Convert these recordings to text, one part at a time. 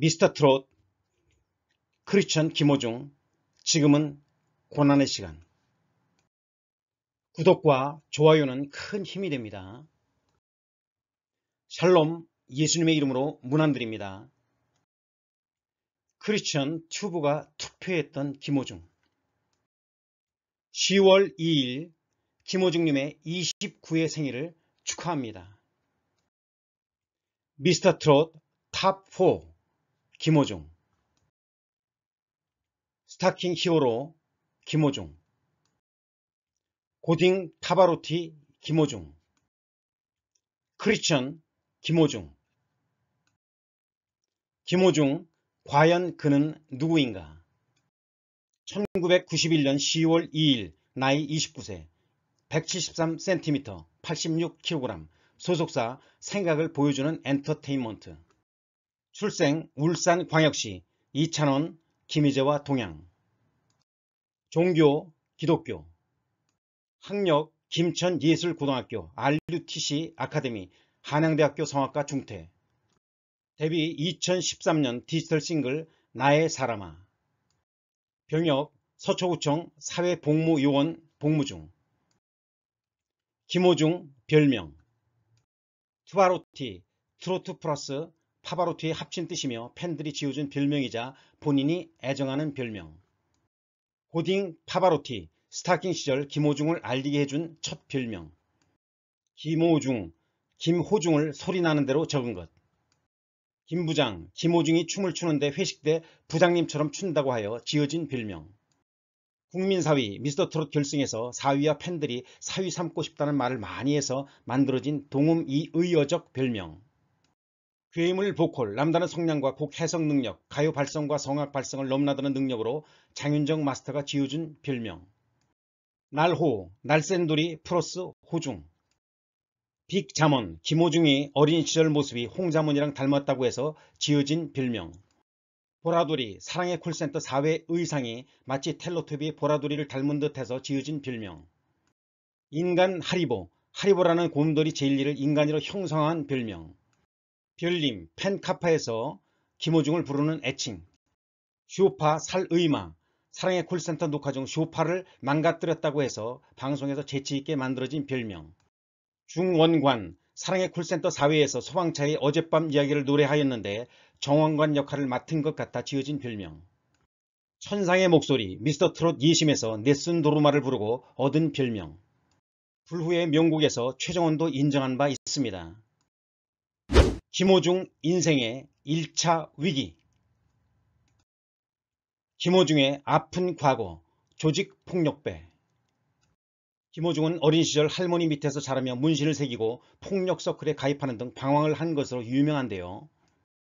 미스터 트롯, 크리천 스 김호중, 지금은 고난의 시간. 구독과 좋아요는 큰 힘이 됩니다. 샬롬 예수님의 이름으로 문안드립니다. 크리천 스 튜브가 투표했던 김호중 10월 2일 김호중님의 29회 생일을 축하합니다. 미스터 트롯 탑4 김호중 스타킹 히어로 김호중 고딩 타바로티 김호중 크리스천 김호중 김호중 과연 그는 누구인가 1991년 10월 2일 나이 29세 173cm 86kg 소속사 생각을 보여주는 엔터테인먼트 출생 울산 광역시 이찬원 김희재와 동양 종교 기독교 학력 김천예술고등학교 RUTC 아카데미 한양대학교 성악과 중퇴 데뷔 2013년 디지털 싱글 나의 사람아 병역 서초구청 사회복무요원 복무 중 김호중 별명 트바로티 트로트 플러스 파바로티의 합친 뜻이며 팬들이 지어준 별명이자 본인이 애정하는 별명. 고딩 파바로티, 스타킹 시절 김호중을 알리게 해준 첫 별명. 김호중, 김호중을 소리나는 대로 적은 것. 김부장, 김호중이 춤을 추는데 회식 때 부장님처럼 춘다고 하여 지어진 별명. 국민사위, 미스터트롯 결승에서 사위와 팬들이 사위 삼고 싶다는 말을 많이 해서 만들어진 동음 이의어적 별명. 괴물 보컬, 남다른 성량과 곡 해석 능력, 가요 발성과 성악 발성을 넘나드는 능력으로 장윤정 마스터가 지어준 별명. 날호, 날샌돌이 플러스 호중. 빅 자몬, 김호중이 어린 시절 모습이 홍자몬이랑 닮았다고 해서 지어진 별명. 보라돌이, 사랑의 콜센터 사회 의상이 마치 텔로토비 보라돌이를 닮은 듯해서 지어진 별명. 인간 하리보, 하리보라는 곰돌이 제일리를 인간으로 형성한 별명. 별림, 팬카파에서 김호중을 부르는 애칭, 쇼파 살의마, 사랑의 콜센터 녹화 중 쇼파를 망가뜨렸다고 해서 방송에서 재치있게 만들어진 별명, 중원관, 사랑의 콜센터 사회에서 소방차의 어젯밤 이야기를 노래하였는데 정원관 역할을 맡은 것 같아 지어진 별명, 천상의 목소리, 미스터 트롯 2심에서 넷슨 도르마를 부르고 얻은 별명, 불후의 명곡에서 최정원도 인정한 바 있습니다. 김호중 인생의 1차 위기 김호중의 아픈 과거, 조직폭력배 김호중은 어린 시절 할머니 밑에서 자라며 문신을 새기고 폭력 서클에 가입하는 등 방황을 한 것으로 유명한데요.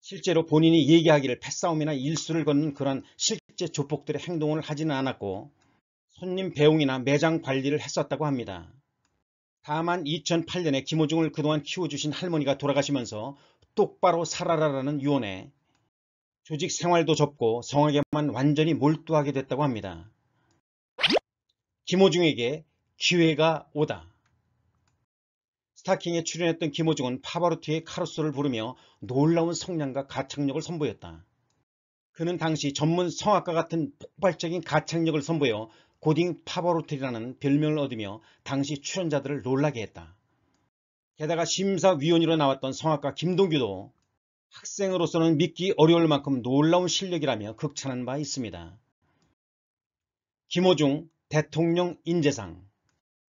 실제로 본인이 얘기하기를 패싸움이나 일수를 걷는 그런 실제 조폭들의 행동을 하지는 않았고 손님 배웅이나 매장 관리를 했었다고 합니다. 다만 2008년에 김호중을 그동안 키워주신 할머니가 돌아가시면서 똑바로 살아라라는 유언에 조직 생활도 접고 성악에만 완전히 몰두하게 됐다고 합니다. 김호중에게 기회가 오다. 스타킹에 출연했던 김호중은 파바로티의 카루소를 부르며 놀라운 성량과 가창력을 선보였다. 그는 당시 전문 성악가 같은 폭발적인 가창력을 선보여 고딩 파버로텔이라는 별명을 얻으며 당시 출연자들을 놀라게 했다. 게다가 심사위원으로 나왔던 성악가 김동규도 학생으로서는 믿기 어려울 만큼 놀라운 실력이라며 극찬한 바 있습니다. 김호중 대통령 인재상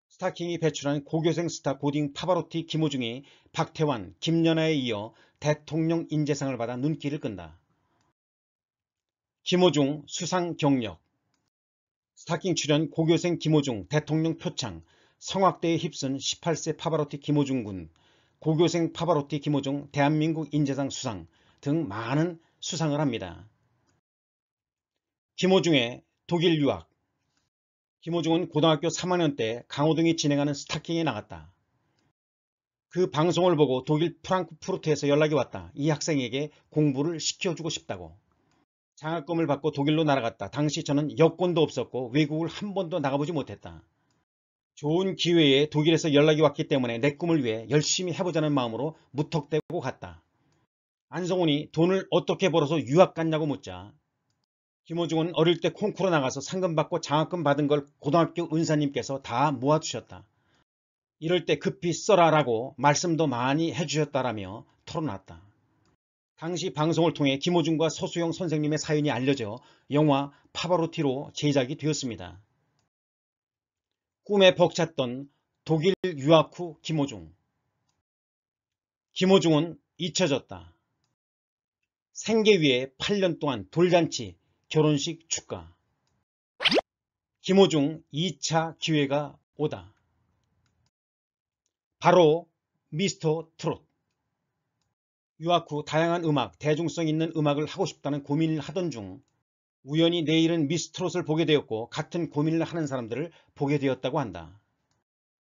스타킹이 배출한 고교생 스타 고딩 파바로티 김호중이 박태환, 김연아에 이어 대통령 인재상을 받아 눈길을 끈다. 김호중 수상 경력 스타킹 출연 고교생 김호중 대통령 표창 성악대에 휩쓴 18세 파바로티 김호중 군 고교생 파바로티 김호중 대한민국 인재상 수상 등 많은 수상을 합니다. 김호중의 독일 유학 김호중은 고등학교 3학년 때 강호동이 진행하는 스타킹에 나갔다. 그 방송을 보고 독일 프랑크푸르트에서 연락이 왔다. 이 학생에게 공부를 시켜주고 싶다고. 장학금을 받고 독일로 날아갔다. 당시 저는 여권도 없었고 외국을 한 번도 나가보지 못했다. 좋은 기회에 독일에서 연락이 왔기 때문에 내 꿈을 위해 열심히 해보자는 마음으로 무턱대고 갔다. 안성훈이 돈을 어떻게 벌어서 유학 갔냐고 묻자 김호중은 어릴 때 콩쿠르 나가서 상금 받고 장학금 받은 걸 고등학교 은사님께서 다 모아주셨다. 이럴 때 급히 써라라고 말씀도 많이 해주셨다라며 털어놨다. 당시 방송을 통해 김호중과 서수영 선생님의 사연이 알려져 영화 파바로티로 제작이 되었습니다. 꿈에 벅찼던 독일 유학 후 김호중 김호중은 잊혀졌다. 생계 위에 8년 동안 돌잔치, 결혼식, 축가 김호중 2차 기회가 오다. 바로 미스터 트롯 유학 후 다양한 음악, 대중성 있는 음악을 하고 싶다는 고민을 하던 중 우연히 내일은 미스트롯을 보게 되었고 같은 고민을 하는 사람들을 보게 되었다고 한다.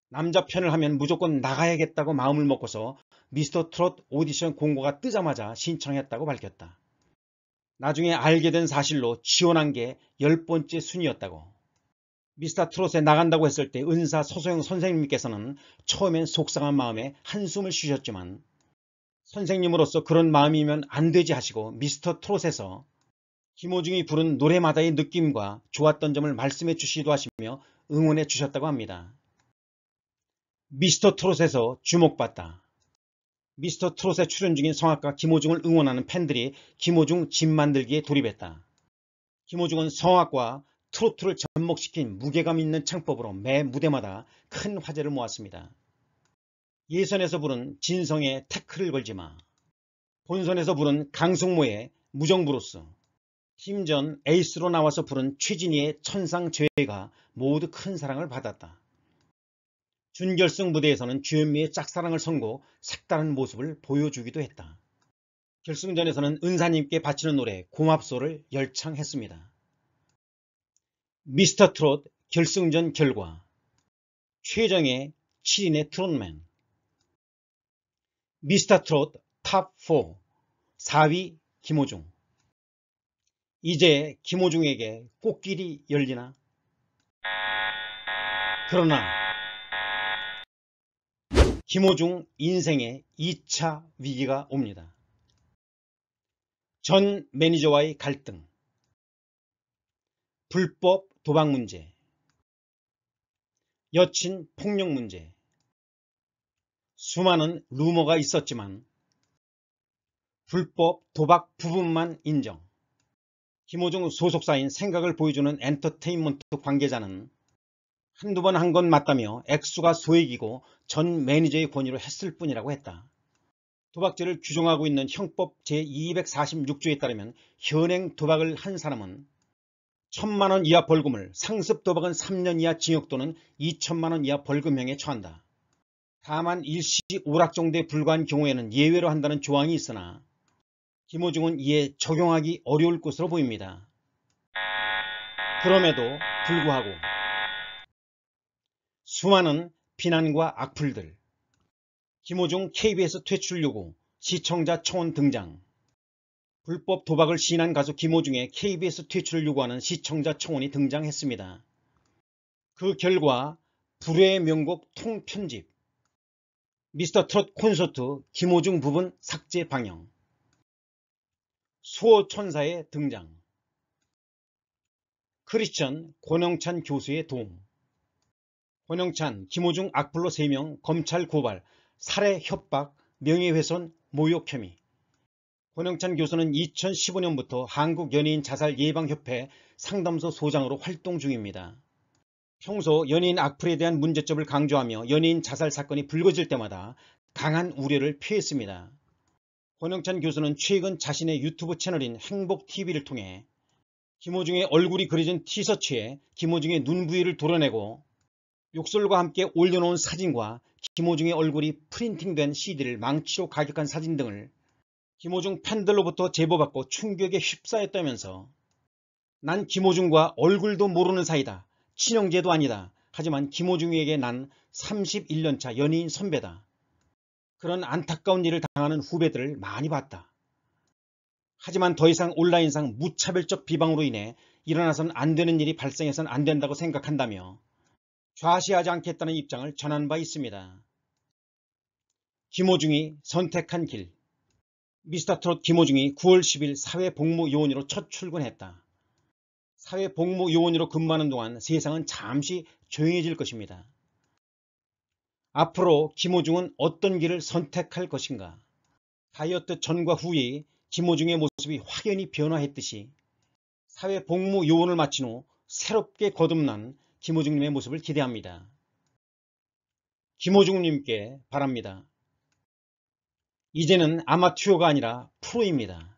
남자 편을 하면 무조건 나가야겠다고 마음을 먹고서 미스터 트롯 오디션 공고가 뜨자마자 신청했다고 밝혔다. 나중에 알게 된 사실로 지원한 게 열번째 순위였다고. 미스터 트롯에 나간다고 했을 때 은사 서소영 선생님께서는 처음엔 속상한 마음에 한숨을 쉬셨지만 선생님으로서 그런 마음이면 안 되지 하시고 미스터 트롯에서 김호중이 부른 노래마다의 느낌과 좋았던 점을 말씀해 주시기도 하시며 응원해 주셨다고 합니다. 미스터 트롯에서 주목받다 미스터 트롯에 출연 중인 성악가 김호중을 응원하는 팬들이 김호중 집 만들기에 돌입했다. 김호중은 성악과 트로트를 접목시킨 무게감 있는 창법으로 매 무대마다 큰 화제를 모았습니다. 예선에서 부른 진성의 태클을 걸지 마. 본선에서 부른 강승모의 무정부로스 팀전 에이스로 나와서 부른 최진희의 천상죄가 모두 큰 사랑을 받았다. 준결승 무대에서는 주현미의 짝사랑을 선고 색다른 모습을 보여주기도 했다. 결승전에서는 은사님께 바치는 노래 고맙소를 열창했습니다. 미스터 트롯 결승전 결과 최정의 7인의 트롯맨 미스터 트롯 탑4 4위 김호중 이제 김호중에게 꽃길이 열리나? 그러나 김호중 인생의 2차 위기가 옵니다. 전 매니저와의 갈등 불법 도박 문제 여친 폭력 문제 수많은 루머가 있었지만 불법 도박 부분만 인정. 김호중 소속사인 생각을 보여주는 엔터테인먼트 관계자는 한두 번 한 건 맞다며 액수가 소액이고 전 매니저의 권유로 했을 뿐이라고 했다. 도박죄를 규정하고 있는 형법 제246조에 따르면 현행 도박을 한 사람은 천만원 이하 벌금을 상습 도박은 3년 이하 징역 또는 2천만원 이하 벌금형에 처한다. 다만 일시 오락정도에 불과한 경우에는 예외로 한다는 조항이 있으나 김호중은 이에 적용하기 어려울 것으로 보입니다. 그럼에도 불구하고 수많은 비난과 악플들 김호중 KBS 퇴출 요구 시청자 청원 등장 불법 도박을 시인한 가수 김호중의 KBS 퇴출을 요구하는 시청자 청원이 등장했습니다. 그 결과 불의 명곡 통편집 미스터 트롯 콘서트 김호중 부분 삭제 방영 수호천사의 등장 크리스천 권영찬 교수의 도움 권영찬, 김호중 악플로 3명 검찰 고발, 살해 협박, 명예훼손, 모욕 혐의 권영찬 교수는 2015년부터 한국연예인 자살예방협회 상담소 소장으로 활동 중입니다. 평소 연예인 악플에 대한 문제점을 강조하며 연예인 자살 사건이 불거질 때마다 강한 우려를 피했습니다. 권영찬 교수는 최근 자신의 유튜브 채널인 행복TV를 통해 김호중의 얼굴이 그려진 티셔츠에 김호중의 눈 부위를 도려내고 욕설과 함께 올려놓은 사진과 김호중의 얼굴이 프린팅된 CD를 망치로 가격한 사진 등을 김호중 팬들로부터 제보받고 충격에 휩싸였다면서 난 김호중과 얼굴도 모르는 사이다. 친형제도 아니다. 하지만 김호중에게 난 31년차 연인 선배다. 그런 안타까운 일을 당하는 후배들을 많이 봤다. 하지만 더 이상 온라인상 무차별적 비방으로 인해 일어나선 안 되는 일이 발생해선 안 된다고 생각한다며 좌시하지 않겠다는 입장을 전한 바 있습니다. 김호중이 선택한 길 미스터트롯 김호중이 9월 10일 사회복무요원으로 첫 출근했다. 사회 복무 요원으로 근무하는 동안 세상은 잠시 조용해질 것입니다. 앞으로 김호중은 어떤 길을 선택할 것인가? 다이어트 전과 후에 김호중의 모습이 확연히 변화했듯이 사회 복무 요원을 마친 후 새롭게 거듭난 김호중님의 모습을 기대합니다. 김호중님께 바랍니다. 이제는 아마추어가 아니라 프로입니다.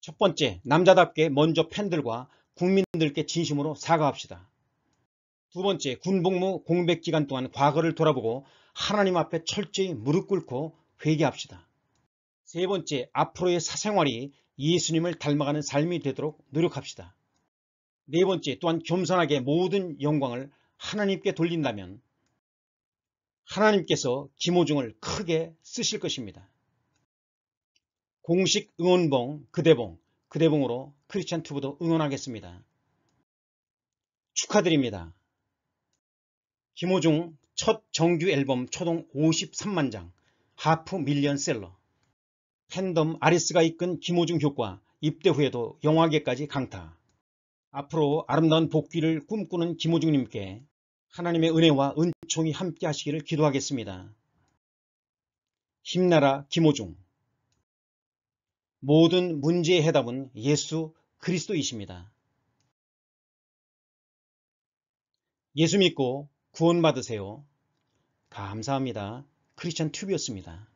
첫 번째, 남자답게 먼저 팬들과 국민들께 진심으로 사과합시다. 두 번째, 군복무 공백 기간 동안 과거를 돌아보고 하나님 앞에 철저히 무릎 꿇고 회개합시다. 세 번째, 앞으로의 사생활이 예수님을 닮아가는 삶이 되도록 노력합시다. 네 번째, 또한 겸손하게 모든 영광을 하나님께 돌린다면 하나님께서 김호중을 크게 쓰실 것입니다. 공식 응원봉, 그대봉, 그대봉으로 크리스천 튜브도 응원하겠습니다. 축하드립니다. 김호중 첫 정규 앨범 초동 53만 장 하프 밀리언셀러 팬덤 아리스가 이끈 김호중 효과 입대 후에도 영화계까지 강타 앞으로 아름다운 복귀를 꿈꾸는 김호중님께 하나님의 은혜와 은총이 함께 하시기를 기도하겠습니다. 힘나라 김호중 모든 문제의 해답은 예수 그리스도이십니다. 예수 믿고 구원 받으세요. 감사합니다. 크리스천 튜브였습니다.